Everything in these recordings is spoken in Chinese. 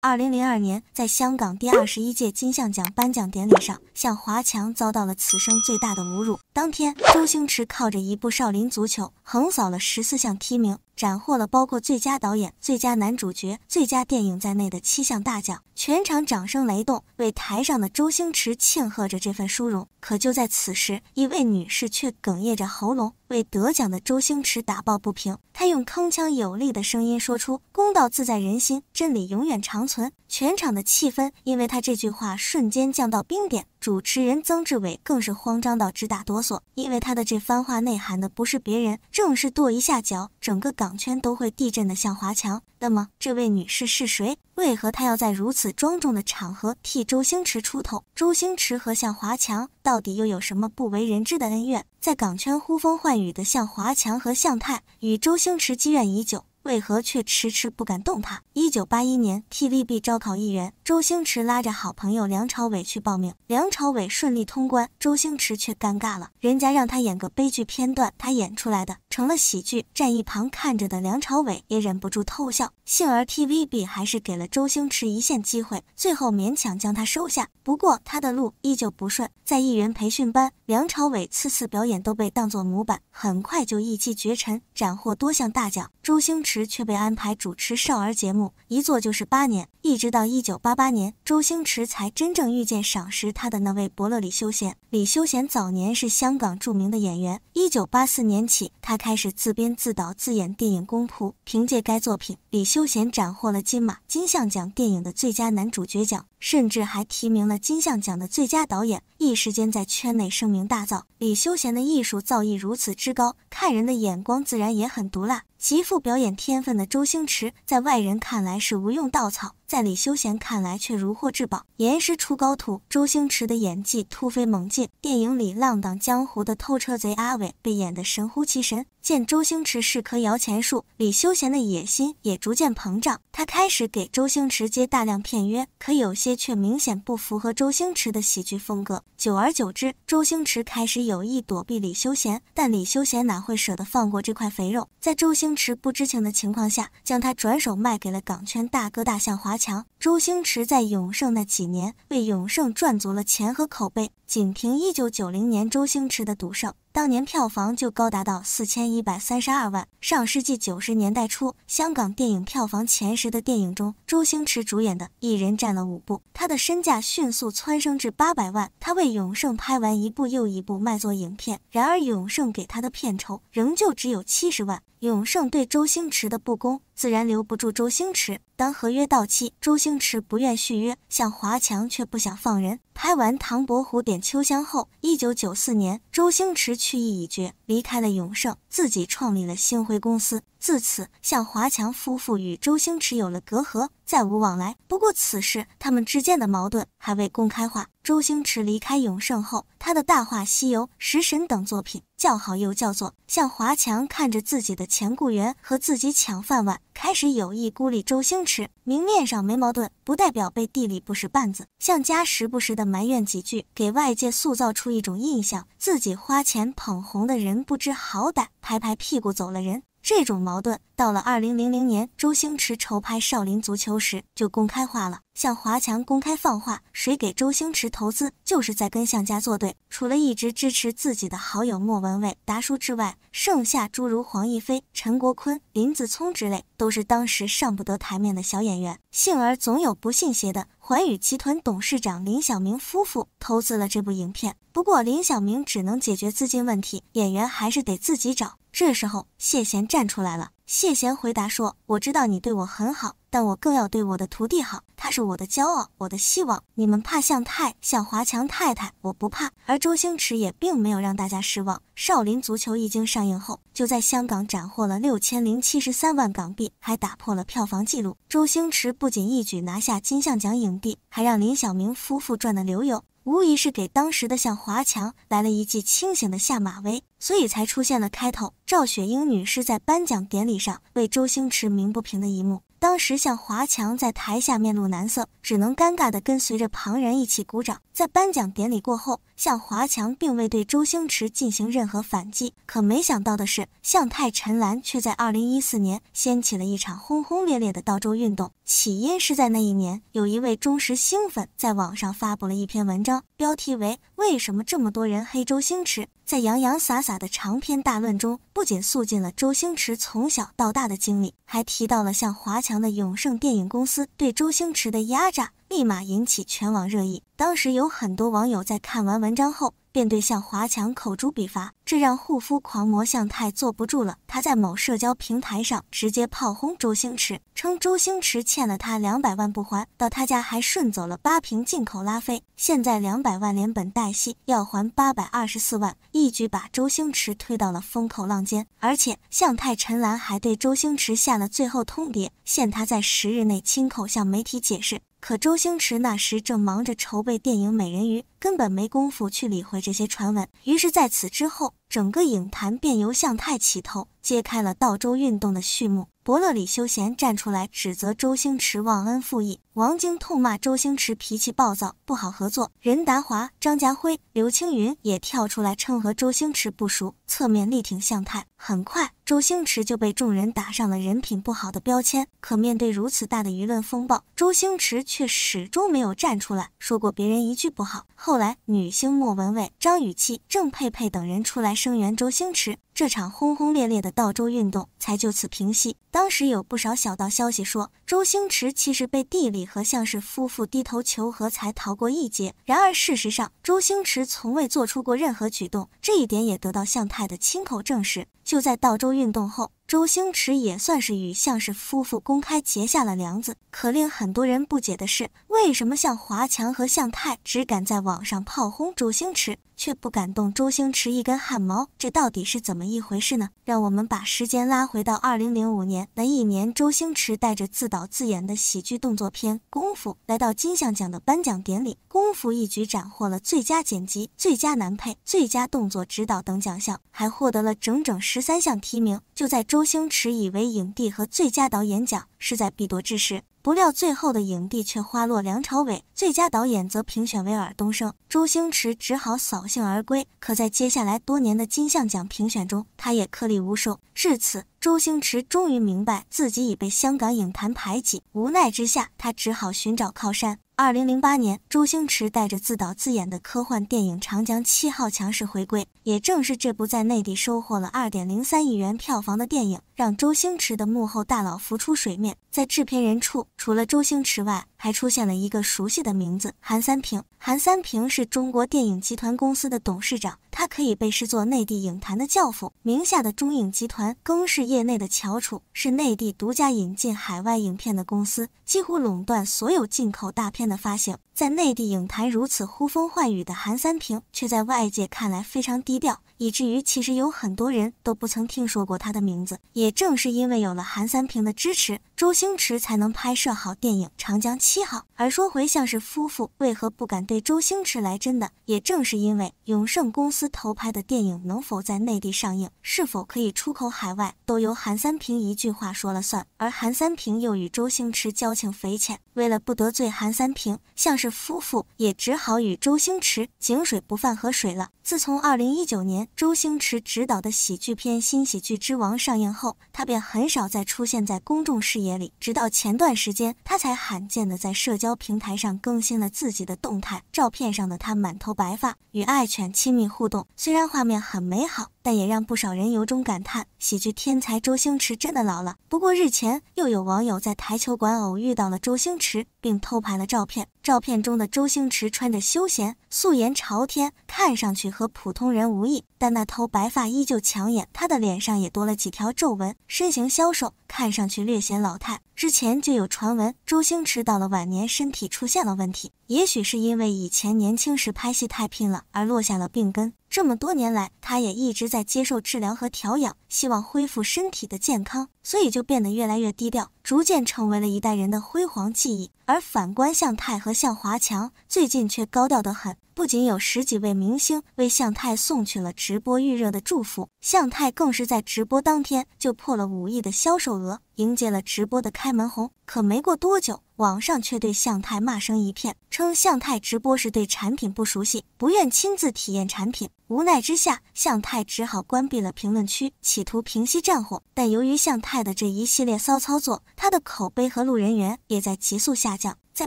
二零零二年，在香港第二十一届金像奖颁奖典礼上，向华强遭到了此生最大的侮辱。当天，周星驰靠着一部《少林足球》，横扫了十四项提名。斩获了包括最佳导演、最佳男主角、最佳电影在内的七项大奖，全场掌声雷动，为台上的周星驰庆贺着这份殊荣。可就在此时，一位女士却哽咽着喉咙，为得奖的周星驰打抱不平。她用铿锵有力的声音说出：“公道自在人心，真理永远长存。”全场的气氛，因为她这句话瞬间降到冰点。主持人曾志伟更是慌张到直打哆嗦，因为他的这番话内涵的不是别人，正是跺一下脚，整个港圈都会地震的向华强那么这位女士是谁？为何她要在如此庄重的场合替周星驰出头？周星驰和向华强到底又有什么不为人知的恩怨？在港圈呼风唤雨的向华强和向太与周星驰积怨已久。为何却迟迟不敢动他？一九八一年，TVB 招考艺人，周星驰拉着好朋友梁朝伟去报名。梁朝伟顺利通关，周星驰却尴尬了。人家让他演个悲剧片段，他演出来的成了喜剧。站一旁看着的梁朝伟也忍不住偷笑。幸而 TVB 还是给了周星驰一线机会，最后勉强将他收下。不过他的路依旧不顺，在艺人培训班，梁朝伟次次表演都被当做模板，很快就一骑绝尘。斩获多项大奖，周星驰却被安排主持少儿节目，一做就是八年，一直到一九八八年，周星驰才真正遇见赏识他的那位伯乐李修贤。李修贤早年是香港著名的演员，一九八四年起，他开始自编自导自演电影《公仆》，凭借该作品，李修贤斩获了金马金像奖电影的最佳男主角奖。甚至还提名了金像奖的最佳导演，一时间在圈内声名大噪。李修贤的艺术造诣如此之高，看人的眼光自然也很毒辣。极富表演天分的周星驰，在外人看来是无用稻草，在李修贤看来却如获至宝。严师出高徒，周星驰的演技突飞猛进。电影里浪荡江湖的偷车贼阿伟被演得神乎其神。见周星驰是棵摇钱树，李修贤的野心也逐渐膨胀。他开始给周星驰接大量片约，可有些却明显不符合周星驰的喜剧风格。久而久之，周星驰开始有意躲避李修贤，但李修贤哪会舍得放过这块肥肉？在周星。星驰不知情的情况下，将他转手卖给了港圈大哥大向华强。周星驰在永盛那几年，为永盛赚足了钱和口碑。仅凭1990年周星驰的《赌圣》。当年票房就高达到四千一百三十二万。上世纪九十年代初，香港电影票房前十的电影中，周星驰主演的一人占了五部。他的身价迅速蹿升至八百万。他为永盛拍完一部又一部卖座影片，然而永盛给他的片酬仍旧只有七十万。永盛对周星驰的不公。自然留不住周星驰。当合约到期，周星驰不愿续约，向华强却不想放人。拍完《唐伯虎点秋香》后，一九九四年，周星驰去意已决，离开了永盛，自己创立了星辉公司。自此，向华强夫妇与周星驰有了隔阂，再无往来。不过，此事他们之间的矛盾还未公开化。周星驰离开永盛后，他的《大话西游》《食神》等作品叫好又叫座。向华强看着自己的前雇员和自己抢饭碗，开始有意孤立周星驰。明面上没矛盾，不代表背地里不使绊子。向家时不时地埋怨几句，给外界塑造出一种印象：自己花钱捧红的人不知好歹，拍拍屁股走了人。这种矛盾到了二零零零年，周星驰筹拍《少林足球》时就公开化了。向华强公开放话，谁给周星驰投资，就是在跟向家作对。除了一直支持自己的好友莫文蔚、达叔之外，剩下诸如黄亦飞、陈国坤、林子聪之类，都是当时上不得台面的小演员。幸而总有不信邪的。寰宇集团董事长林晓明夫妇投资了这部影片，不过林晓明只能解决资金问题，演员还是得自己找。这时候谢贤站出来了，谢贤回答说：“我知道你对我很好。”但我更要对我的徒弟好，他是我的骄傲，我的希望。你们怕向太，向华强太太，我不怕。而周星驰也并没有让大家失望，《少林足球》一经上映后，就在香港斩获了六千零七十三万港币，还打破了票房纪录。周星驰不仅一举拿下金像奖影帝，还让林晓明夫妇赚得流油，无疑是给当时的向华强来了一记清醒的下马威，所以才出现了开头赵雪英女士在颁奖典礼上为周星驰鸣不平的一幕。当时，向华强在台下面露难色，只能尴尬的跟随着旁人一起鼓掌。在颁奖典礼过后，向华强并未对周星驰进行任何反击。可没想到的是，向太陈岚却在二零一四年掀起了一场轰轰烈烈的倒周运动。起因是在那一年，有一位忠实星粉在网上发布了一篇文章，标题为《为什么这么多人黑周星驰》。在洋洋洒洒的长篇大论中，不仅诉尽了周星驰从小到大的经历，还提到了像华强的永盛电影公司对周星驰的压榨。立马引起全网热议。当时有很多网友在看完文章后，便对向华强口诛笔伐，这让护肤狂魔向太坐不住了。他在某社交平台上直接炮轰周星驰，称周星驰欠了他两百万不还，到他家还顺走了八瓶进口拉菲。现在两百万连本带息要还八百二十四万，一举把周星驰推到了风口浪尖。而且向太陈岚还对周星驰下了最后通牒，限他在十日内亲口向媒体解释。可周星驰那时正忙着筹备电影《美人鱼》，根本没工夫去理会这些传闻。于是，在此之后。整个影坛便由向太起头，揭开了道周运动的序幕。伯乐李修贤站出来指责周星驰忘恩负义，王晶痛骂周星驰脾气暴躁，不好合作。任达华、张家辉、刘青云也跳出来称和周星驰不熟，侧面力挺向太。很快，周星驰就被众人打上了人品不好的标签。可面对如此大的舆论风暴，周星驰却始终没有站出来说过别人一句不好。后来，女星莫文蔚、张雨绮、郑佩佩等人出来。声援周星驰，这场轰轰烈烈的道周运动才就此平息。当时有不少小道消息说，周星驰其实被地理和向氏夫妇低头求和才逃过一劫。然而事实上，周星驰从未做出过任何举动，这一点也得到向太的亲口证实。就在道周运动后。周星驰也算是与向氏夫妇公开结下了梁子。可令很多人不解的是，为什么向华强和向太只敢在网上炮轰周星驰，却不敢动周星驰一根汗毛？这到底是怎么一回事呢？让我们把时间拉回到二零零五年那一年，周星驰带着自导自演的喜剧动作片《功夫》来到金像奖的颁奖典礼，《功夫》一举斩获了最佳剪辑、最佳男配、最佳动作指导等奖项，还获得了整整十三项提名。就在周周星驰以为影帝和最佳导演奖势在必夺之时，不料最后的影帝却花落梁朝伟，最佳导演则评选为尔·东升，周星驰只好扫兴而归。可在接下来多年的金像奖评选中，他也颗粒无收。至此，周星驰终于明白自己已被香港影坛排挤，无奈之下，他只好寻找靠山。二零零八年，周星驰带着自导自演的科幻电影《长江七号》强势回归。也正是这部在内地收获了二点零三亿元票房的电影，让周星驰的幕后大佬浮出水面。在制片人处，除了周星驰外，还出现了一个熟悉的名字——韩三平。韩三平是中国电影集团公司的董事长。他可以被视作内地影坛的教父，名下的中影集团更是业内的翘楚，是内地独家引进海外影片的公司，几乎垄断所有进口大片的发行。在内地影坛如此呼风唤雨的韩三平，却在外界看来非常低调，以至于其实有很多人都不曾听说过他的名字。也正是因为有了韩三平的支持，周星驰才能拍摄好电影《长江七号》。而说回向氏夫妇为何不敢对周星驰来真的，也正是因为永盛公司投拍的电影能否在内地上映，是否可以出口海外，都由韩三平一句话说了算。而韩三平又与周星驰交情匪浅，为了不得罪韩三平，向氏。夫妇也只好与周星驰井水不犯河水了。自从二零一九年周星驰执导的喜剧片《新喜剧之王》上映后，他便很少再出现在公众视野里。直到前段时间，他才罕见的在社交平台上更新了自己的动态，照片上的他满头白发，与爱犬亲密互动，虽然画面很美好。但也让不少人由衷感叹：喜剧天才周星驰真的老了。不过日前又有网友在台球馆偶遇到了周星驰，并偷拍了照片。照片中的周星驰穿着休闲，素颜朝天，看上去和普通人无异，但那头白发依旧抢眼，他的脸上也多了几条皱纹，身形消瘦。看上去略显老态。之前就有传闻，周星驰到了晚年身体出现了问题，也许是因为以前年轻时拍戏太拼了而落下了病根。这么多年来，他也一直在接受治疗和调养，希望恢复身体的健康，所以就变得越来越低调。逐渐成为了一代人的辉煌记忆，而反观向太和向华强，最近却高调得很。不仅有十几位明星为向太送去了直播预热的祝福，向太更是在直播当天就破了五亿的销售额。迎接了直播的开门红，可没过多久，网上却对向太骂声一片，称向太直播时对产品不熟悉，不愿亲自体验产品。无奈之下，向太只好关闭了评论区，企图平息战火。但由于向太的这一系列骚操作，他的口碑和路人缘也在急速下降。在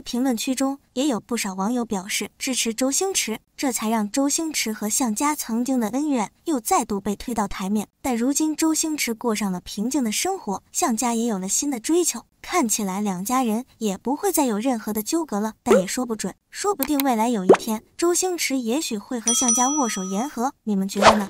评论区中，也有不少网友表示支持周星驰，这才让周星驰和向家曾经的恩怨又再度被推到台面。但如今周星驰过上了平静的生活，向家也有了新的追求，看起来两家人也不会再有任何的纠葛了。但也说不准，说不定未来有一天，周星驰也许会和向家握手言和。你们觉得呢？